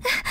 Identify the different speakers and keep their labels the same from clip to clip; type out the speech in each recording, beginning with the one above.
Speaker 1: あ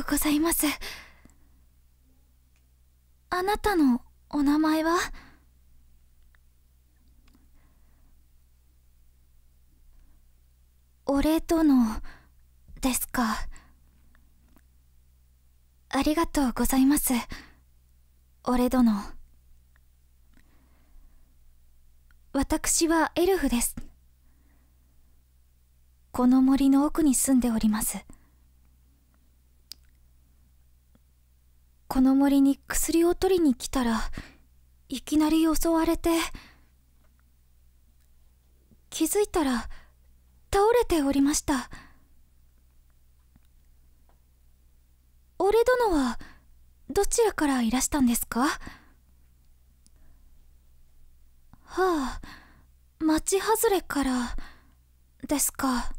Speaker 1: うございますあなたのお名前は俺殿ですかありがとうございます俺殿私はエルフですこの森の奥に住んでおりますこの森に薬を取りに来たらいきなり襲われて気づいたら倒れておりました俺殿はどちらからいらしたんですかはあ町外れからですか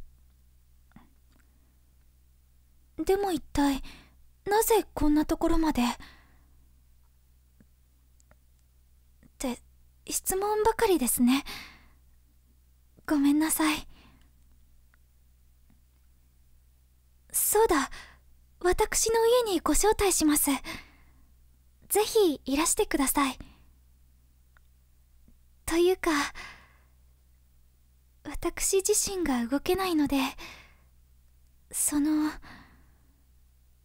Speaker 1: でも一体なぜこんなところまでって質問ばかりですねごめんなさいそうだ私の家にご招待しますぜひいらしてくださいというか私自身が動けないのでその。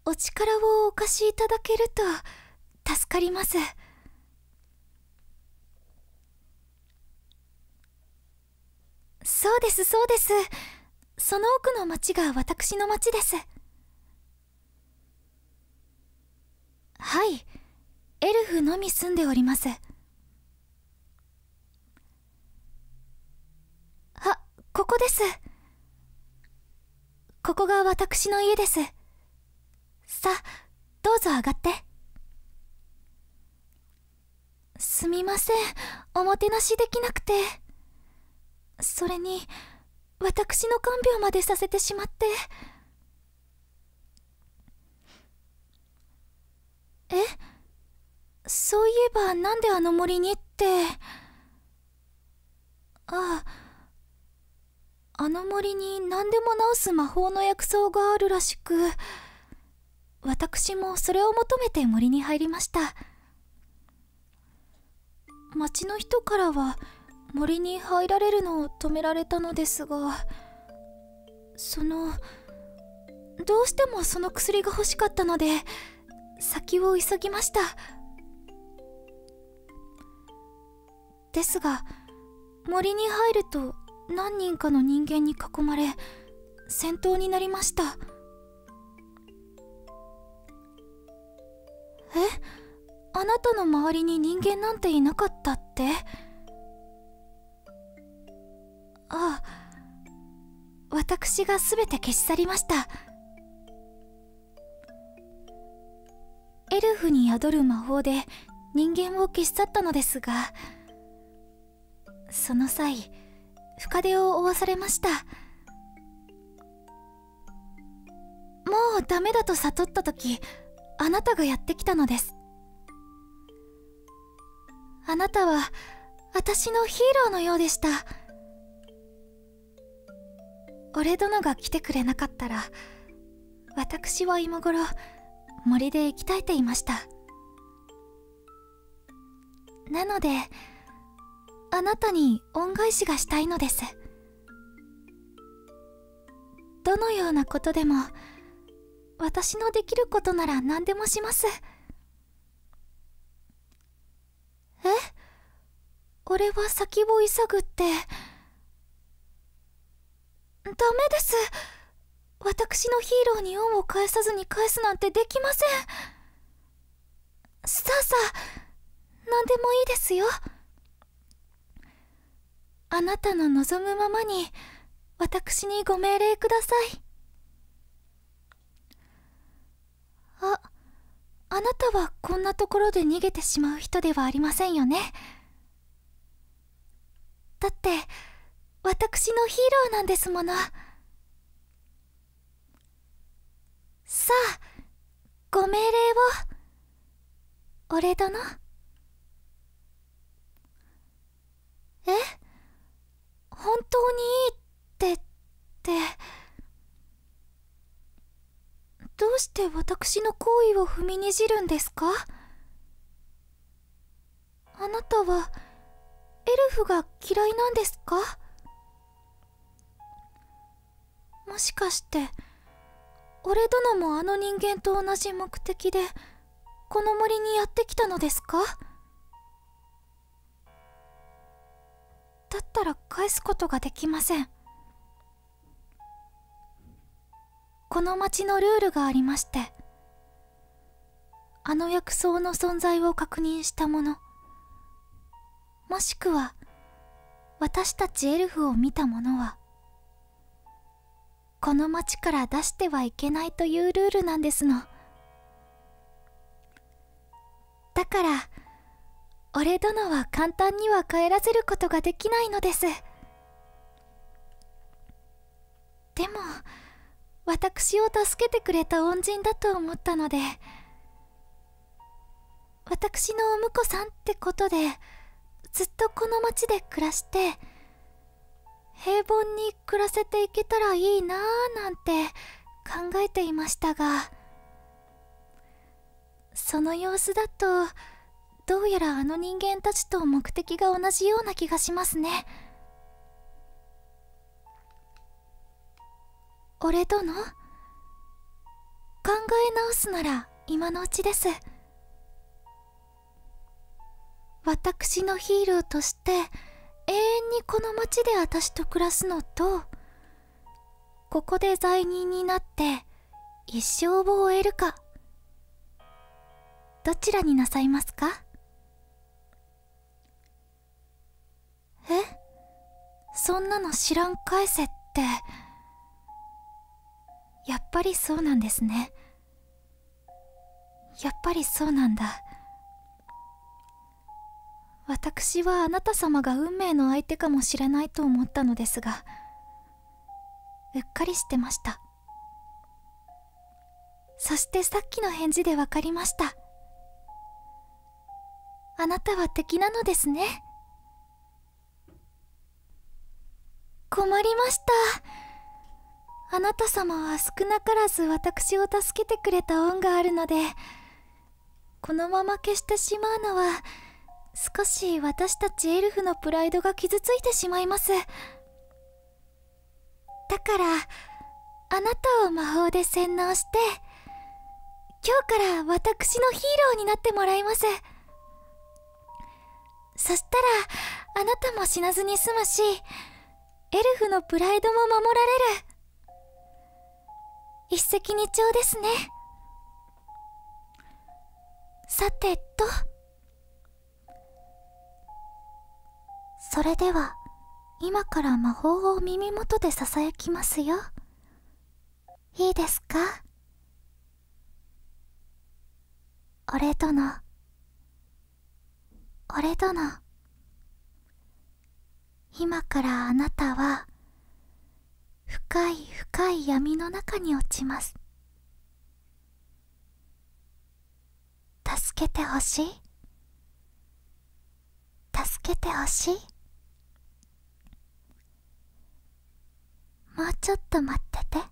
Speaker 1: お力をお貸しいただけると助かりますそうですそうですその奥の町が私の町ですはいエルフのみ住んでおりますあここですここが私の家ですさどうぞ上がってすみませんおもてなしできなくてそれに私の看病までさせてしまってえそういえばなんであの森にってあああの森に何でも治す魔法の薬草があるらしく私もそれを求めて森に入りました町の人からは森に入られるのを止められたのですがそのどうしてもその薬が欲しかったので先を急ぎましたですが森に入ると何人かの人間に囲まれ戦闘になりましたえあなたの周りに人間なんていなかったってああ私が全て消し去りましたエルフに宿る魔法で人間を消し去ったのですがその際深手を負わされましたもうダメだと悟った時あなたがやってきたのですあなたは私のヒーローのようでした俺殿が来てくれなかったら私は今頃森で鍛えていましたなのであなたに恩返しがしたいのですどのようなことでも私のできることなら何でもしますえ俺は先を急ぐってダメです私のヒーローに恩を返さずに返すなんてできませんさあさあ何でもいいですよあなたの望むままに私にご命令くださいああなたはこんなところで逃げてしまう人ではありませんよねだって私のヒーローなんですものさあご命令を俺殿え本当にいいってってして私の行為を踏みにじるんですかあなたはエルフが嫌いなんですかもしかして俺殿もあの人間と同じ目的でこの森にやってきたのですかだったら返すことができませんこの町のルールがありましてあの薬草の存在を確認した者もしくは私たちエルフを見た者はこの町から出してはいけないというルールなんですのだから俺殿は簡単には帰らせることができないのですでも私を助けてくれた恩人だと思ったので私のお婿さんってことでずっとこの町で暮らして平凡に暮らせていけたらいいなぁなんて考えていましたがその様子だとどうやらあの人間たちと目的が同じような気がしますね。れとの考え直すなら今のうちです私のヒーローとして永遠にこの町で私と暮らすのとここで罪人になって一生を終えるかどちらになさいますかえそんなの知らん返せって。やっぱりそうなんですねやっぱりそうなんだ私はあなた様が運命の相手かもしれないと思ったのですがうっかりしてましたそしてさっきの返事でわかりましたあなたは敵なのですね困りましたあなた様は少なからず私を助けてくれた恩があるのでこのまま消してしまうのは少し私たちエルフのプライドが傷ついてしまいますだからあなたを魔法で洗脳して今日から私のヒーローになってもらいますそしたらあなたも死なずに済むしエルフのプライドも守られる一石二鳥ですねさてとそれでは今から魔法を耳元でささやきますよいいですか俺との俺との今からあなたは深い深い闇の中に落ちます助けてほしい助けてほしいもうちょっと待ってて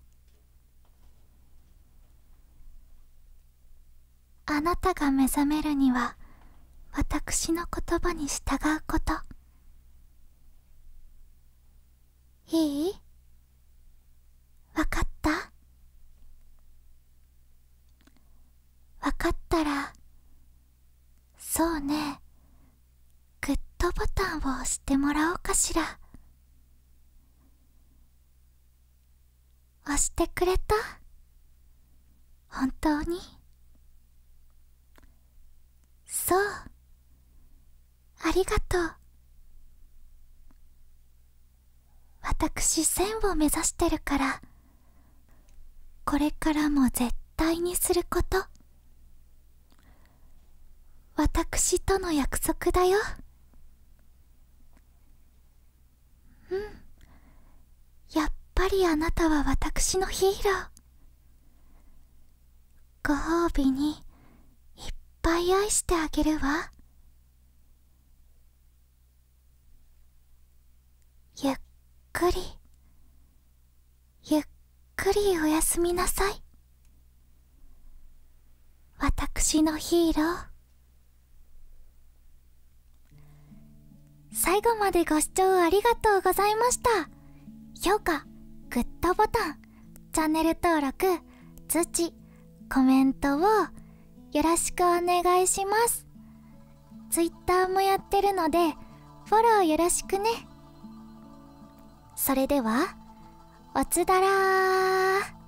Speaker 1: あなたが目覚めるには私の言葉に従うこといいわかったわかったらそうねグッドボタンを押してもらおうかしら押してくれた本当にそうありがとう私千を目指してるからこれからも絶対にすること私との約束だようんやっぱりあなたは私のヒーローご褒美にいっぱい愛してあげるわゆっくりゆっくりくりおやすみなさい私のヒーロー最後までご視聴ありがとうございました評価グッドボタンチャンネル登録通知コメントをよろしくお願いします Twitter もやってるのでフォローよろしくねそれではおつだら